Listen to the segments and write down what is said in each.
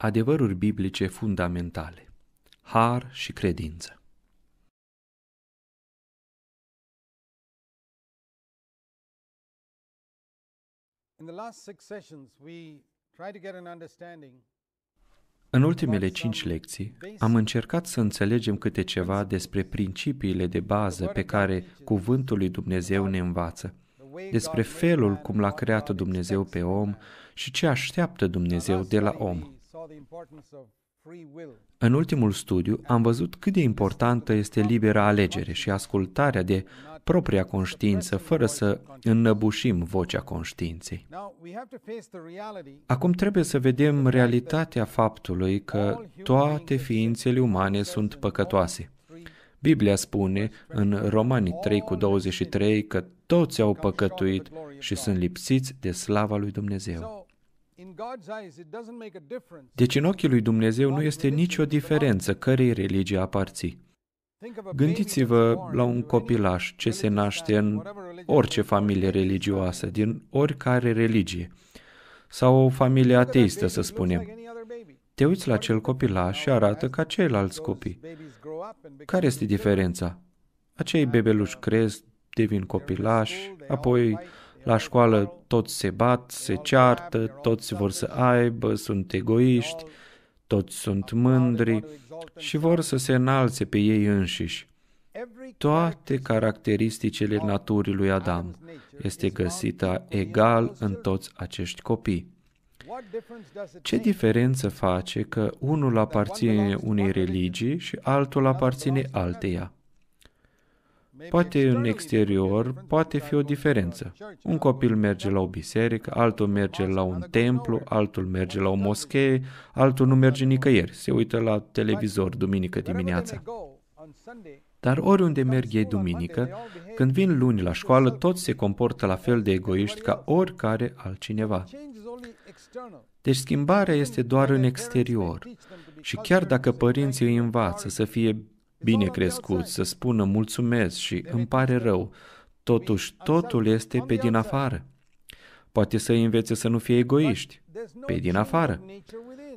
Adevăruri biblice fundamentale. Har și credință. În ultimele cinci lecții am încercat să înțelegem câte ceva despre principiile de bază pe care Cuvântul lui Dumnezeu ne învață, despre felul cum l-a creat Dumnezeu pe om și ce așteaptă Dumnezeu de la om. În ultimul studiu am văzut cât de importantă este libera alegere și ascultarea de propria conștiință fără să înnăbușim vocea conștiinței. Acum trebuie să vedem realitatea faptului că toate ființele umane sunt păcătoase. Biblia spune în Romanii 3 cu 23 că toți au păcătuit și sunt lipsiți de slava lui Dumnezeu. Deci în ochii lui Dumnezeu nu este nicio diferență cărei religii aparții. Gândiți-vă la un copilaș ce se naște în orice familie religioasă, din oricare religie, sau o familie ateistă, să spunem. Te uiți la acel copilaș și arată ca ceilalți copii. Care este diferența? Acei bebeluși cresc, devin copilași, apoi la școală toți se bat, se ceartă, toți vor să aibă, sunt egoiști, toți sunt mândri și vor să se înalțe pe ei înșiși. Toate caracteristicile naturii lui Adam este găsită egal în toți acești copii. Ce diferență face că unul aparține unei religii și altul aparține alteia? Poate în exterior poate fi o diferență. Un copil merge la o biserică, altul merge la un templu, altul merge la o moschee, altul nu merge nicăieri, se uită la televizor duminică dimineața. Dar oriunde merg ei duminică, când vin luni la școală, toți se comportă la fel de egoiști ca oricare altcineva. Deci schimbarea este doar în exterior. Și chiar dacă părinții îi învață să fie bine crescut să spună mulțumesc și îmi pare rău, totuși totul este pe din afară. Poate să învețe să nu fie egoiști, pe din afară,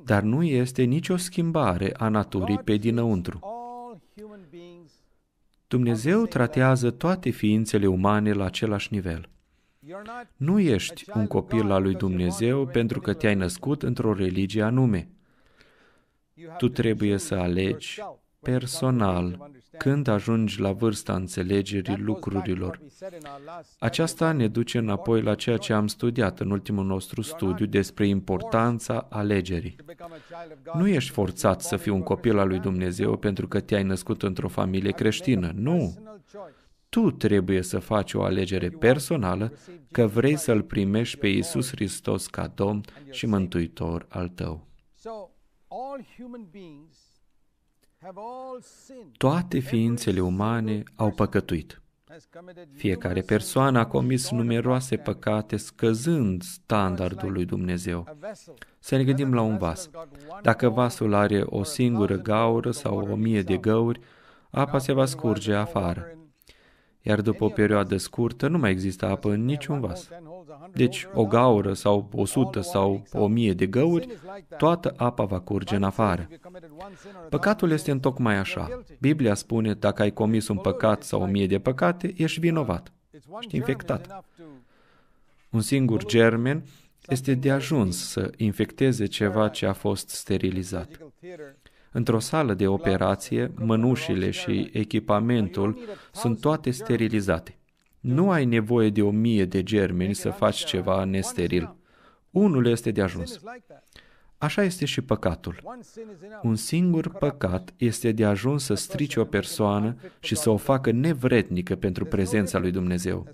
dar nu este nicio schimbare a naturii pe dinăuntru. Dumnezeu tratează toate ființele umane la același nivel. Nu ești un copil al lui Dumnezeu pentru că te-ai născut într-o religie anume. Tu trebuie să alegi personal când ajungi la vârsta înțelegerii lucrurilor. Aceasta ne duce înapoi la ceea ce am studiat în ultimul nostru studiu despre importanța alegerii. Nu ești forțat să fii un copil al lui Dumnezeu pentru că te-ai născut într-o familie creștină. Nu! Tu trebuie să faci o alegere personală că vrei să-L primești pe Iisus Hristos ca Domn și Mântuitor al tău. Toate ființele umane au păcătuit. Fiecare persoană a comis numeroase păcate scăzând standardul lui Dumnezeu. Să ne gândim la un vas. Dacă vasul are o singură gaură sau o mie de găuri, apa se va scurge afară. Iar după o perioadă scurtă nu mai există apă în niciun vas. Deci o gaură sau o sută sau o mie de găuri, toată apa va curge în afară. Păcatul este întocmai așa. Biblia spune, dacă ai comis un păcat sau o mie de păcate, ești vinovat. Ești infectat. Un singur germen este de ajuns să infecteze ceva ce a fost sterilizat. Într-o sală de operație, mânușile și echipamentul sunt toate sterilizate. Nu da. ai nevoie de o mie de germeni să faci ceva nesteril. Unul este de ajuns. Așa este și păcatul. Un singur păcat este de ajuns să strice o persoană și să o facă nevretnică pentru prezența lui Dumnezeu.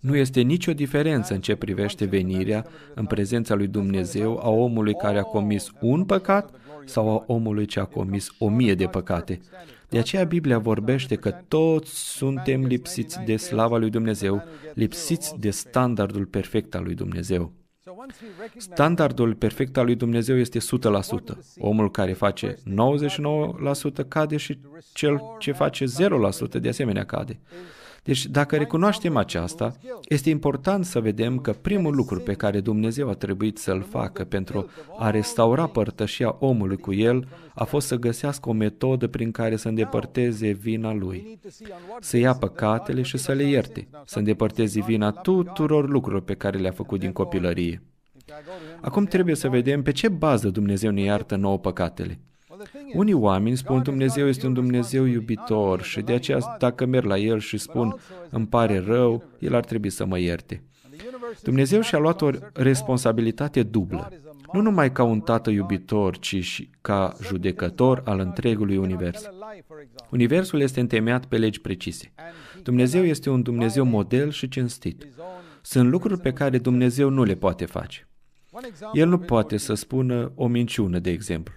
Nu este nicio diferență în ce privește venirea în prezența lui Dumnezeu a omului care a comis un păcat sau a omului ce a comis o mie de păcate. De aceea Biblia vorbește că toți suntem lipsiți de slava lui Dumnezeu, lipsiți de standardul perfect al lui Dumnezeu. Standardul perfect al lui Dumnezeu este 100%. Omul care face 99% cade și cel ce face 0% de asemenea cade. Deci dacă recunoaștem aceasta, este important să vedem că primul lucru pe care Dumnezeu a trebuit să-l facă pentru a restaura părtășia omului cu el a fost să găsească o metodă prin care să îndepărteze vina lui, să ia păcatele și să le ierte, să îndepărteze vina tuturor lucrurilor pe care le-a făcut din copilărie. Acum trebuie să vedem pe ce bază Dumnezeu ne iartă nouă păcatele. Unii oameni spun Dumnezeu este un Dumnezeu iubitor și de aceea dacă merg la El și spun îmi pare rău, El ar trebui să mă ierte. Dumnezeu și-a luat o responsabilitate dublă, nu numai ca un tată iubitor, ci și ca judecător al întregului univers. Universul este întemeiat pe legi precise. Dumnezeu este un Dumnezeu model și cinstit. Sunt lucruri pe care Dumnezeu nu le poate face. El nu poate să spună o minciună, de exemplu.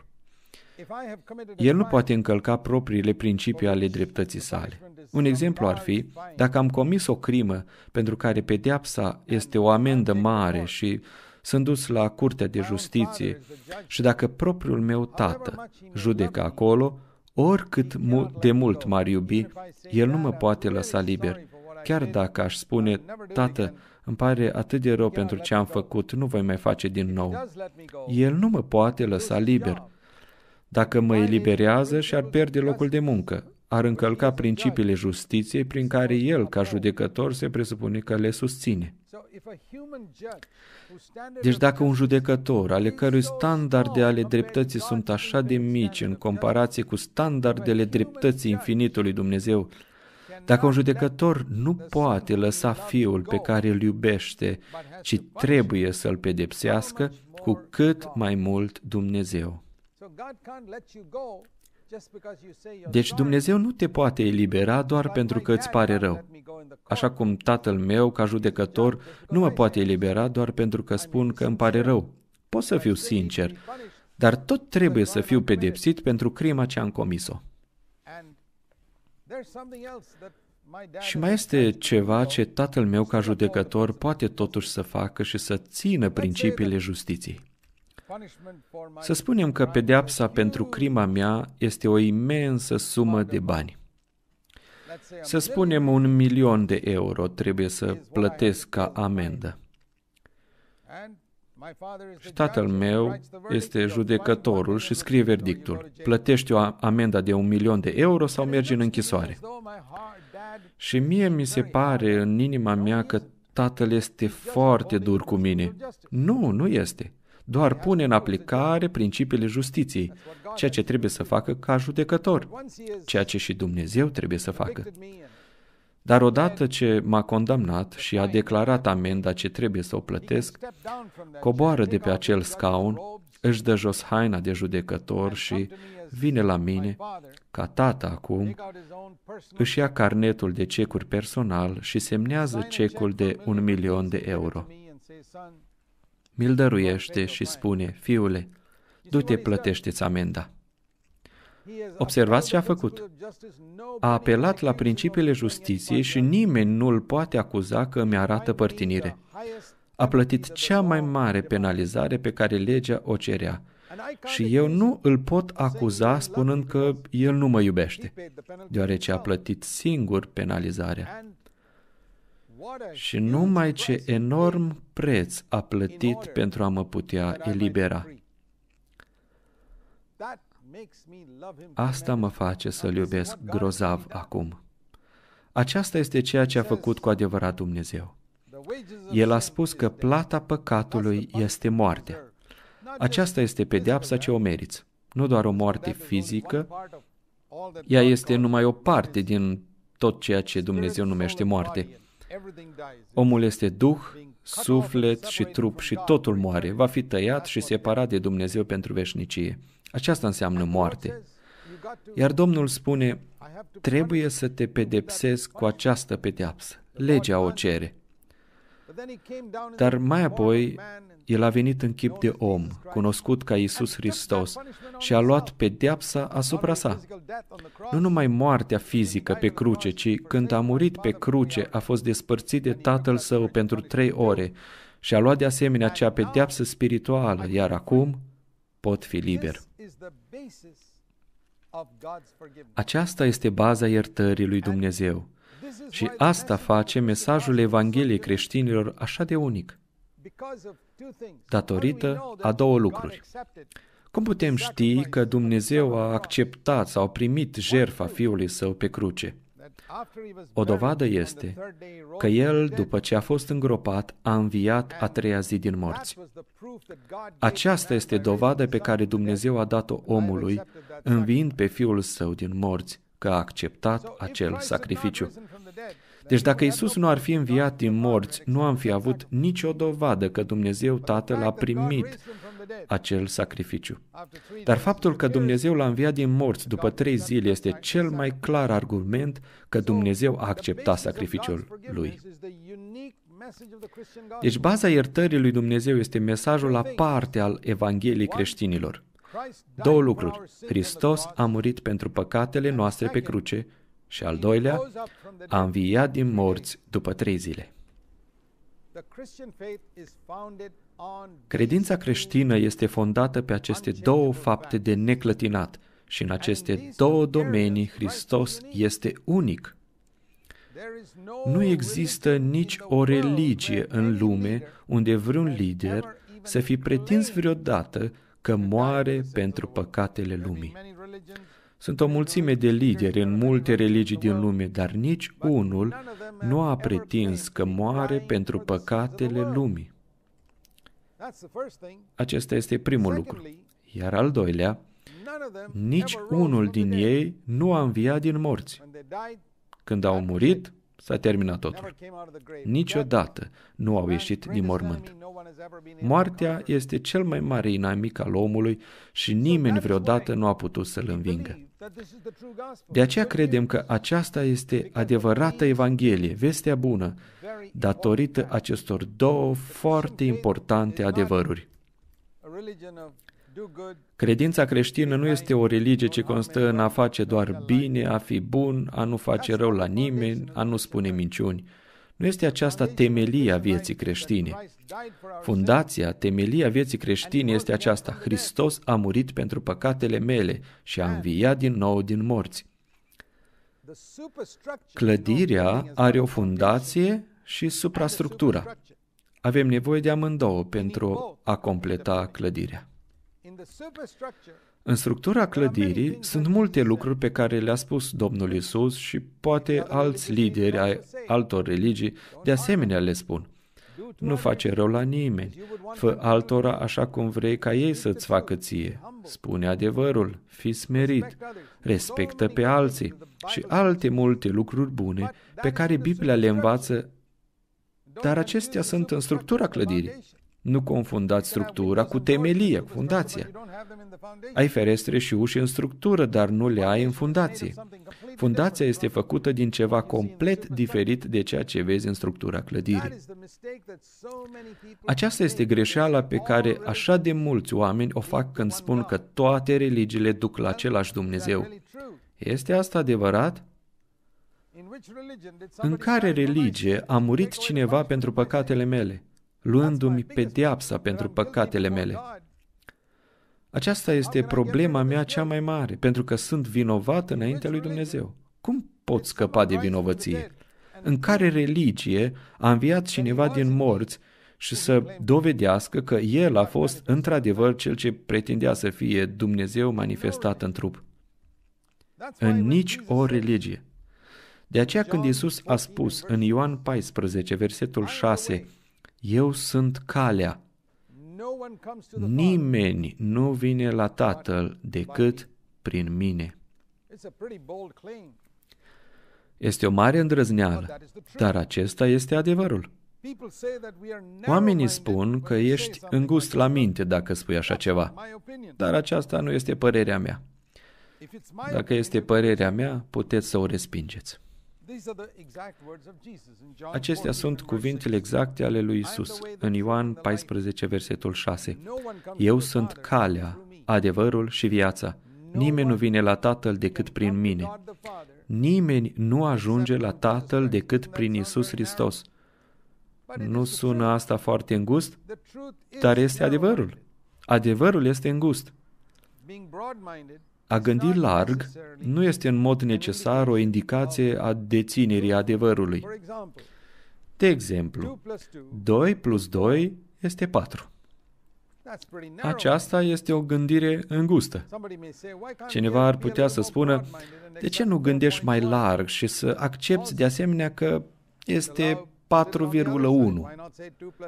El nu poate încălca propriile principii ale dreptății sale. Un exemplu ar fi, dacă am comis o crimă pentru care pedeapsa este o amendă mare și sunt dus la curtea de justiție și dacă propriul meu tată judecă acolo, oricât de mult m-ar iubi, el nu mă poate lăsa liber. Chiar dacă aș spune, tată, îmi pare atât de rău pentru ce am făcut, nu voi mai face din nou. El nu mă poate lăsa liber. Dacă mă eliberează și ar pierde locul de muncă, ar încălca principiile justiției prin care el, ca judecător, se presupune că le susține. Deci dacă un judecător, ale cărui standarde ale dreptății sunt așa de mici în comparație cu standardele dreptății infinitului Dumnezeu, dacă un judecător nu poate lăsa fiul pe care îl iubește, ci trebuie să-l pedepsească, cu cât mai mult Dumnezeu. Deci Dumnezeu nu te poate elibera doar pentru că îți pare rău. Așa cum tatăl meu, ca judecător, nu mă poate elibera doar pentru că spun că îmi pare rău. Pot să fiu sincer, dar tot trebuie să fiu pedepsit pentru crima ce am comis-o. Și mai este ceva ce tatăl meu ca judecător poate totuși să facă și să țină principiile justiției. Să spunem că pedeapsa pentru crima mea este o imensă sumă de bani. Să spunem un milion de euro trebuie să plătesc ca amendă. Și tatăl meu este judecătorul și scrie verdictul. Plătești o amenda de un milion de euro sau mergi în închisoare. Și mie mi se pare în inima mea că tatăl este foarte dur cu mine. Nu, nu este doar pune în aplicare principiile justiției, ceea ce trebuie să facă ca judecător, ceea ce și Dumnezeu trebuie să facă. Dar odată ce m-a condamnat și a declarat amenda ce trebuie să o plătesc, coboară de pe acel scaun, își dă jos haina de judecător și vine la mine, ca tată acum, își ia carnetul de cecuri personal și semnează cecul de un milion de euro mi-l dăruiește și spune, fiule, du-te plătește-ți amenda. Observați ce a făcut. A apelat la principiile justiției și nimeni nu îl poate acuza că îmi arată părtinire. A plătit cea mai mare penalizare pe care legea o cerea. Și eu nu îl pot acuza spunând că el nu mă iubește, deoarece a plătit singur penalizarea și numai ce enorm preț a plătit pentru a mă putea elibera. Asta mă face să-L iubesc grozav acum. Aceasta este ceea ce a făcut cu adevărat Dumnezeu. El a spus că plata păcatului este moartea. Aceasta este pedeapsa ce o meriți. Nu doar o moarte fizică, ea este numai o parte din tot ceea ce Dumnezeu numește moarte. Omul este duh, suflet și trup și totul moare. Va fi tăiat și separat de Dumnezeu pentru veșnicie. Aceasta înseamnă moarte. Iar Domnul spune, trebuie să te pedepsezi cu această pedeapsă. Legea o cere. Dar mai apoi, el a venit în chip de om, cunoscut ca Isus Hristos, și a luat pedeapsa asupra sa. Nu numai moartea fizică pe cruce, ci când a murit pe cruce, a fost despărțit de Tatăl Său pentru trei ore și a luat de asemenea cea pedeapsă spirituală, iar acum pot fi liber. Aceasta este baza iertării lui Dumnezeu și asta face mesajul Evangheliei creștinilor așa de unic, datorită a două lucruri. Cum putem ști că Dumnezeu a acceptat sau primit jertfa Fiului Său pe cruce? O dovadă este că El, după ce a fost îngropat, a înviat a treia zi din morți. Aceasta este dovada pe care Dumnezeu a dat-o omului, înviind pe Fiul Său din morți, că a acceptat acel sacrificiu. Deci dacă Isus nu ar fi înviat din morți, nu am fi avut nicio dovadă că Dumnezeu Tatăl a primit acel sacrificiu. Dar faptul că Dumnezeu l-a înviat din morți după trei zile este cel mai clar argument că Dumnezeu a acceptat sacrificiul lui. Deci baza iertării lui Dumnezeu este mesajul aparte al Evangheliei creștinilor. Două lucruri. Hristos a murit pentru păcatele noastre pe cruce și al doilea, a înviat din morți după trei zile. Credința creștină este fondată pe aceste două fapte de neclătinat și în aceste două domenii Hristos este unic. Nu există nici o religie în lume unde vreun lider să fi pretins vreodată că moare pentru păcatele lumii. Sunt o mulțime de lideri în multe religii din lume, dar nici unul nu a pretins că moare pentru păcatele lumii. Acesta este primul lucru. Iar al doilea, nici unul din ei nu a înviat din morți. Când au murit, S-a terminat totul. Niciodată nu au ieșit din mormânt. Moartea este cel mai mare inamic al omului și nimeni vreodată nu a putut să-l învingă. De aceea credem că aceasta este adevărata Evanghelie, vestea bună, datorită acestor două foarte importante adevăruri. Credința creștină nu este o religie ce constă în a face doar bine, a fi bun, a nu face rău la nimeni, a nu spune minciuni. Nu este aceasta temelia vieții creștine. Fundația, temelia vieții creștine este aceasta. Hristos a murit pentru păcatele mele și a înviat din nou din morți. Clădirea are o fundație și suprastructura. Avem nevoie de amândouă pentru a completa clădirea. În structura clădirii sunt multe lucruri pe care le-a spus Domnul Isus și poate alți lideri ai altor religii de asemenea le spun. Nu face rău la nimeni. Fă altora așa cum vrei ca ei să-ți facă ție. Spune adevărul, fi smerit, respectă pe alții și alte multe lucruri bune pe care Biblia le învață, dar acestea sunt în structura clădirii. Nu confundați structura cu temelia, cu fundația. Ai ferestre și uși în structură, dar nu le ai în fundație. Fundația este făcută din ceva complet diferit de ceea ce vezi în structura clădirii. Aceasta este greșeala pe care așa de mulți oameni o fac când spun că toate religiile duc la același Dumnezeu. Este asta adevărat? În care religie a murit cineva pentru păcatele mele? luându-mi pedeapsa pentru păcatele mele. Aceasta este problema mea cea mai mare, pentru că sunt vinovat înaintea lui Dumnezeu. Cum pot scăpa de vinovăție? În care religie a înviat cineva din morți și să dovedească că el a fost într-adevăr cel ce pretindea să fie Dumnezeu manifestat în trup? În nici o religie. De aceea când Isus a spus în Ioan 14, versetul 6, eu sunt calea. Nimeni nu vine la Tatăl decât prin mine. Este o mare îndrăzneală, dar acesta este adevărul. Oamenii spun că ești îngust la minte dacă spui așa ceva, dar aceasta nu este părerea mea. Dacă este părerea mea, puteți să o respingeți. Exact Acestea sunt cuvintele exacte ale lui Isus în Ioan 14, versetul 6. Eu sunt calea, adevărul și viața. Nimeni nu vine la Tatăl decât prin mine. Nimeni nu ajunge la Tatăl decât prin Isus Hristos. Nu sună asta foarte îngust, dar este adevărul. Adevărul este îngust. A gândi larg nu este în mod necesar o indicație a deținerii adevărului. De exemplu, 2 plus 2 este 4. Aceasta este o gândire îngustă. Cineva ar putea să spună, de ce nu gândești mai larg și să accepti de asemenea că este 4,1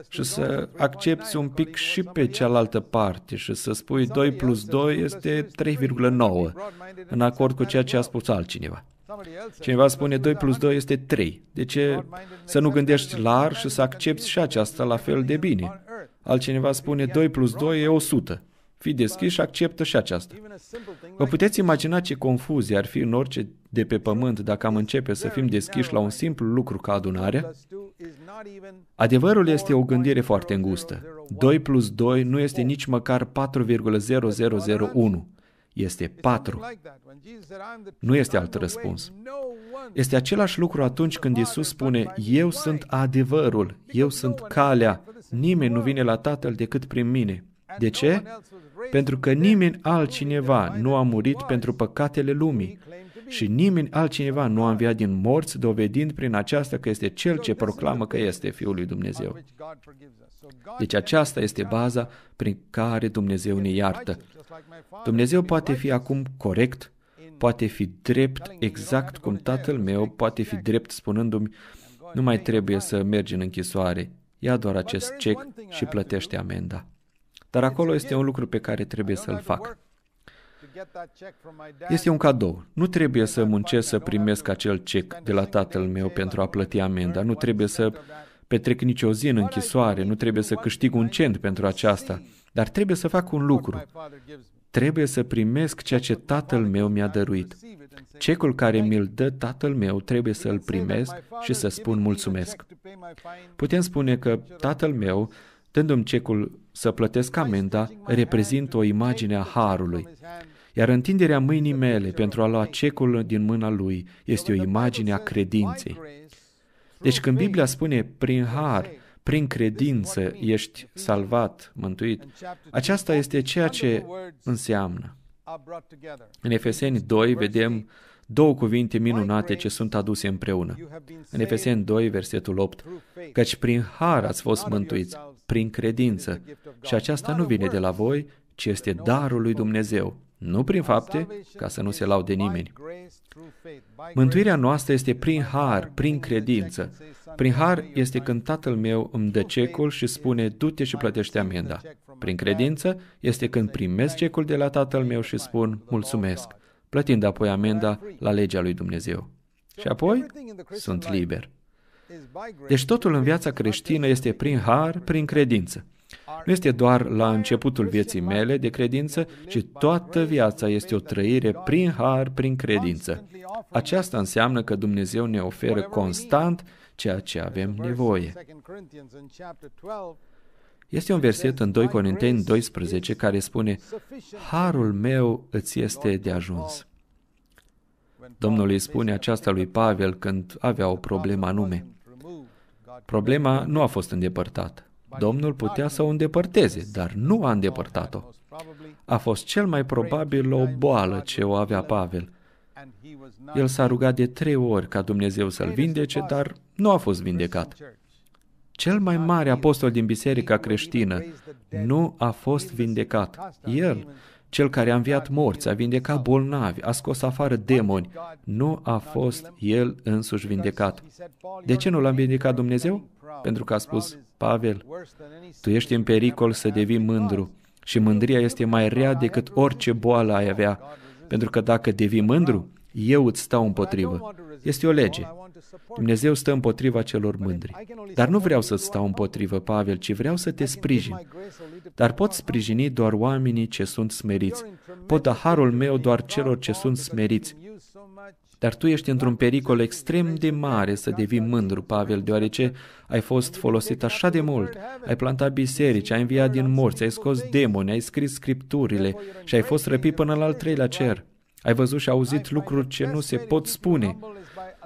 și să accepti un pic și pe cealaltă parte și să spui 2 plus 2 este 3,9 în acord cu ceea ce a spus altcineva. Cineva spune 2 plus 2 este 3. De ce să nu gândești larg și să accepti și aceasta la fel de bine? Altcineva spune 2 plus 2 e 100. Fii deschis și acceptă și aceasta. Vă puteți imagina ce confuzie ar fi în orice de pe pământ dacă am începe să fim deschiși la un simplu lucru ca adunarea? Adevărul este o gândire foarte îngustă. 2 plus 2 nu este nici măcar 4,0001 este 4. Nu este alt răspuns. Este același lucru atunci când Isus spune, Eu sunt adevărul, eu sunt calea, nimeni nu vine la Tatăl decât prin mine. De ce? pentru că nimeni altcineva nu a murit pentru păcatele lumii și nimeni altcineva nu a înviat din morți, dovedind prin aceasta că este Cel ce proclamă că este Fiul lui Dumnezeu. Deci aceasta este baza prin care Dumnezeu ne iartă. Dumnezeu poate fi acum corect, poate fi drept exact cum tatăl meu, poate fi drept spunându-mi, nu mai trebuie să mergi în închisoare, ia doar acest cec și plătește amenda. Dar acolo este un lucru pe care trebuie să-l fac. Este un cadou. Nu trebuie să muncesc să primesc acel cec de la tatăl meu pentru a plăti amenda. Nu trebuie să petrec nicio zi în închisoare. Nu trebuie să câștig un cent pentru aceasta. Dar trebuie să fac un lucru. Trebuie să primesc ceea ce tatăl meu mi-a dăruit. Cecul care mi-l dă tatăl meu trebuie să-l primesc și să spun mulțumesc. Putem spune că tatăl meu, dându-mi cecul să plătesc amenda reprezintă o imagine a harului. Iar întinderea mâinii mele pentru a lua cecul din mâna lui este o imagine a credinței. Deci când Biblia spune prin har, prin credință ești salvat, mântuit, aceasta este ceea ce înseamnă. În Efeseni 2 vedem două cuvinte minunate ce sunt aduse împreună. În Efeseni 2, versetul 8, căci prin har ați fost mântuiți, prin credință. Și aceasta nu vine de la voi, ci este darul lui Dumnezeu, nu prin fapte, ca să nu se laude nimeni. Mântuirea noastră este prin har, prin credință. Prin har este când tatăl meu îmi dă cecul și spune, du-te și plătește amenda. Prin credință este când primesc cecul de la tatăl meu și spun, mulțumesc, plătind apoi amenda la legea lui Dumnezeu. Și apoi sunt liber. Deci totul în viața creștină este prin har, prin credință. Nu este doar la începutul vieții mele de credință, ci toată viața este o trăire prin har, prin credință. Aceasta înseamnă că Dumnezeu ne oferă constant ceea ce avem nevoie. Este un verset în 2 Corinteni 12 care spune, Harul meu îți este de ajuns. Domnul îi spune aceasta lui Pavel când avea o problemă anume. Problema nu a fost îndepărtată. Domnul putea să o îndepărteze, dar nu a îndepărtat-o. A fost cel mai probabil o boală ce o avea Pavel. El s-a rugat de trei ori ca Dumnezeu să-l vindece, dar nu a fost vindecat. Cel mai mare apostol din biserica creștină nu a fost vindecat. El cel care a înviat morți, a vindecat bolnavi, a scos afară demoni, nu a fost El însuși vindecat. De ce nu l-a vindecat Dumnezeu? Pentru că a spus, Pavel, tu ești în pericol să devii mândru și mândria este mai rea decât orice boală ai avea, pentru că dacă devii mândru, eu îți stau împotrivă. Este o lege. Dumnezeu stă împotriva celor mândri. Dar nu vreau să stau împotrivă, Pavel, ci vreau să te sprijin. Dar pot sprijini doar oamenii ce sunt smeriți. Pot da harul meu doar celor ce sunt smeriți. Dar tu ești într-un pericol extrem de mare să devii mândru, Pavel, deoarece ai fost folosit așa de mult. Ai plantat biserici, ai înviat din morți, ai scos demoni, ai scris scripturile și ai fost răpit până la al treilea cer. Ai văzut și auzit lucruri ce nu se pot spune.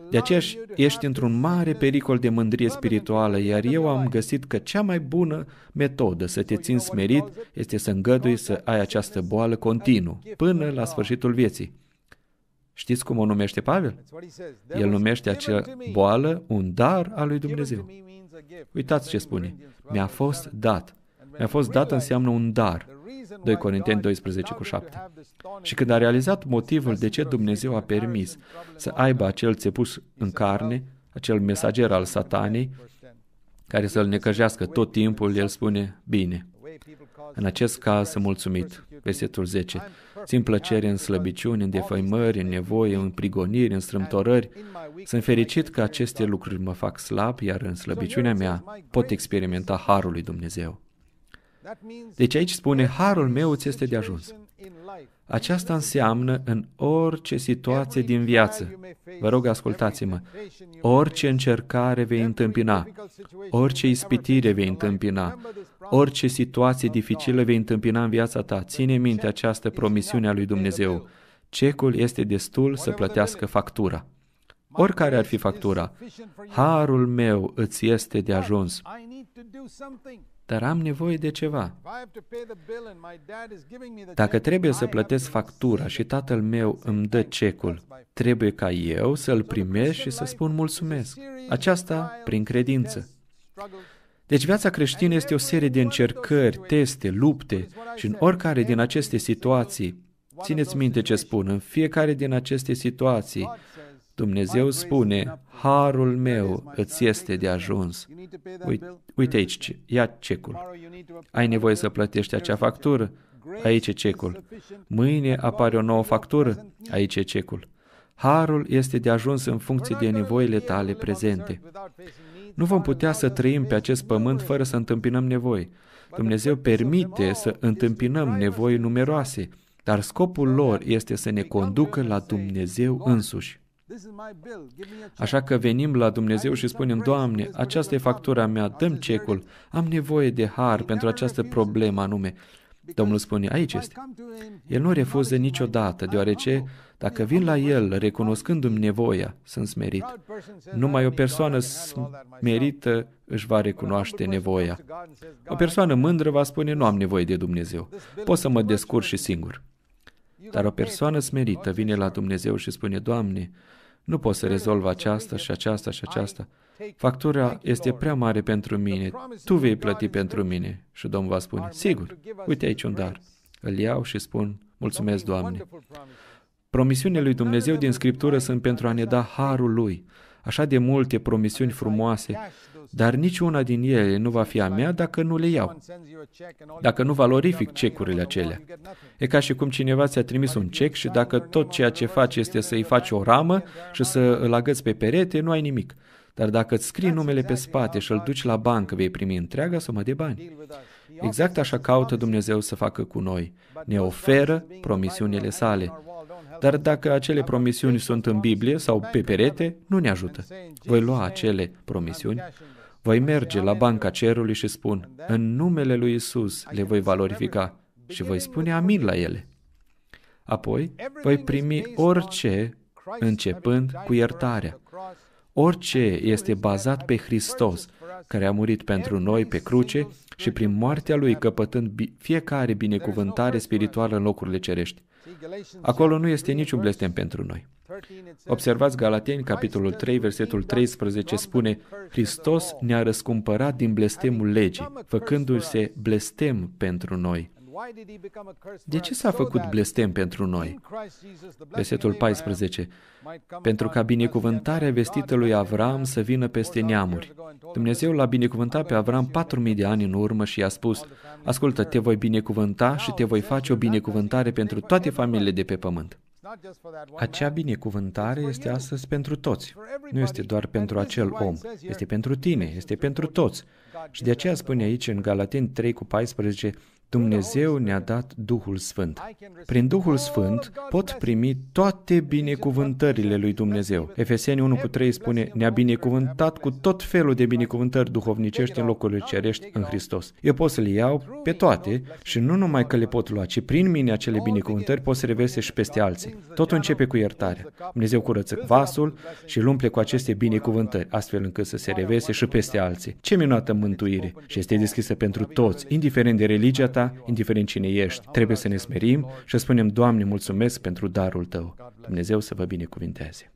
De aceea ești într-un mare pericol de mândrie spirituală, iar eu am găsit că cea mai bună metodă să te țin smerit este să îngădui să ai această boală continuu, până la sfârșitul vieții. Știți cum o numește Pavel? El numește acea boală un dar al lui Dumnezeu. Uitați ce spune. Mi-a fost dat. Mi-a fost dat înseamnă un dar. 2 Corinteni 12 cu 7. Și când a realizat motivul de ce Dumnezeu a permis să aibă acel țepus în carne, acel mesager al satanei, care să-l necăjească tot timpul, el spune, bine, în acest caz sunt mulțumit. Versetul 10. Țin plăcere în slăbiciuni, în defăimări, în nevoie, în prigoniri, în strâmtorări. Sunt fericit că aceste lucruri mă fac slab, iar în slăbiciunea mea pot experimenta harul lui Dumnezeu. Deci aici spune, harul meu ți este de ajuns. Aceasta înseamnă în orice situație din viață. Vă rog, ascultați-mă. Orice încercare vei întâmpina, orice ispitire vei întâmpina, orice situație dificilă vei întâmpina în viața ta, ține minte această promisiune a lui Dumnezeu. Cecul este destul să plătească factura. Oricare ar fi factura, harul meu îți este de ajuns dar am nevoie de ceva. Dacă trebuie să plătesc factura și tatăl meu îmi dă cecul, trebuie ca eu să-l primesc și să spun mulțumesc. Aceasta prin credință. Deci viața creștină este o serie de încercări, teste, lupte și în oricare din aceste situații, țineți minte ce spun, în fiecare din aceste situații, Dumnezeu spune, harul meu îți este de ajuns. Uite aici, ia cecul. Ai nevoie să plătești acea factură? Aici e cecul. Mâine apare o nouă factură? Aici e cecul. Harul este de ajuns în funcție de nevoile tale prezente. Nu vom putea să trăim pe acest pământ fără să întâmpinăm nevoi. Dumnezeu permite să întâmpinăm nevoi numeroase, dar scopul lor este să ne conducă la Dumnezeu însuși. Așa că venim la Dumnezeu și spunem, Doamne, aceasta e factura mea, dăm cecul, am nevoie de har pentru această problemă anume. Domnul spune, aici este. El nu refuză niciodată, deoarece dacă vin la el recunoscându-mi nevoia, sunt smerit. Numai o persoană smerită își va recunoaște nevoia. O persoană mândră va spune, nu am nevoie de Dumnezeu, pot să mă descurc și singur. Dar o persoană smerită vine la Dumnezeu și spune, Doamne, nu pot să rezolv aceasta și aceasta și aceasta. Factura este prea mare pentru mine. Tu vei plăti pentru mine. Și Domnul va spune, sigur, uite aici un dar. Îl iau și spun, mulțumesc, Doamne. Promisiunile lui Dumnezeu din Scriptură sunt pentru a ne da harul Lui. Așa de multe promisiuni frumoase dar niciuna din ele nu va fi a mea dacă nu le iau, dacă nu valorific cecurile acelea. E ca și cum cineva ți-a trimis un cec și dacă tot ceea ce faci este să-i faci o ramă și să îl agăți pe perete, nu ai nimic. Dar dacă îți scrii numele pe spate și îl duci la bancă, vei primi întreaga sumă de bani. Exact așa caută Dumnezeu să facă cu noi. Ne oferă promisiunile sale. Dar dacă acele promisiuni sunt în Biblie sau pe perete, nu ne ajută. Voi lua acele promisiuni voi merge la banca cerului și spun, în numele lui Isus le voi valorifica și voi spune amin la ele. Apoi, voi primi orice începând cu iertarea. Orice este bazat pe Hristos, care a murit pentru noi pe cruce și prin moartea Lui căpătând fiecare binecuvântare spirituală în locurile cerești. Acolo nu este niciun blestem pentru noi. Observați Galateni, capitolul 3, versetul 13 spune Hristos ne-a răscumpărat din blestemul legii, făcându-se blestem pentru noi. De ce s-a făcut blestem pentru noi? Versetul 14. Pentru ca binecuvântarea vestită lui Avram să vină peste neamuri. Dumnezeu l-a binecuvântat pe Avram 4.000 de ani în urmă și i-a spus, Ascultă, te voi binecuvânta și te voi face o binecuvântare pentru toate familiile de pe pământ. Acea binecuvântare este astăzi pentru toți. Nu este doar pentru acel om. Este pentru tine, este pentru toți. Și de aceea spune aici în Galaten 3 cu 14, Dumnezeu ne-a dat Duhul Sfânt. Prin Duhul Sfânt pot primi toate binecuvântările lui Dumnezeu. Efeseni 1 cu 3 spune, ne-a binecuvântat cu tot felul de binecuvântări duhovnicești în locurile cerești în Hristos. Eu pot să le iau pe toate și nu numai că le pot lua, ci prin mine acele binecuvântări pot să reverse și peste alții. Totul începe cu iertarea. Dumnezeu curăță vasul și îl umple cu aceste binecuvântări, astfel încât să se reverse și peste alții. Ce minunată mântuire! Și este deschisă pentru toți, indiferent de religia ta, ta, indiferent cine ești. Trebuie să ne smerim și să spunem, Doamne, mulțumesc pentru darul tău. Dumnezeu să vă binecuvinteze.